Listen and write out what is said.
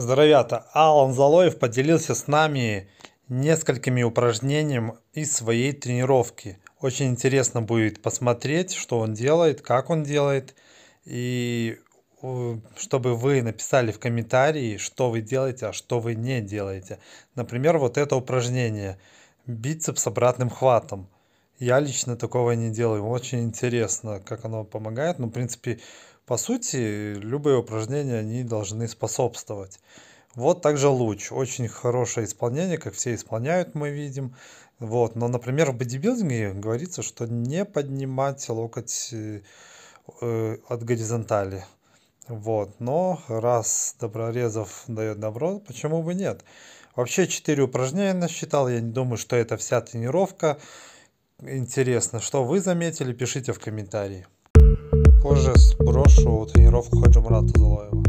Здоровята! Алан Залоев поделился с нами несколькими упражнениями из своей тренировки. Очень интересно будет посмотреть, что он делает, как он делает. И э, чтобы вы написали в комментарии, что вы делаете, а что вы не делаете. Например, вот это упражнение. Бицепс обратным хватом. Я лично такого не делаю. Очень интересно, как оно помогает. но ну, в принципе, по сути, любые упражнения, они должны способствовать. Вот также луч. Очень хорошее исполнение, как все исполняют, мы видим. Вот. Но, например, в бодибилдинге говорится, что не поднимать локоть э, э, от горизонтали. Вот. Но раз Доброрезов дает добро, почему бы нет? Вообще 4 упражнения насчитал. Я не думаю, что это вся тренировка интересно, что вы заметили, пишите в комментарии. Позже сброшу тренировку Хаджимурата Залоева.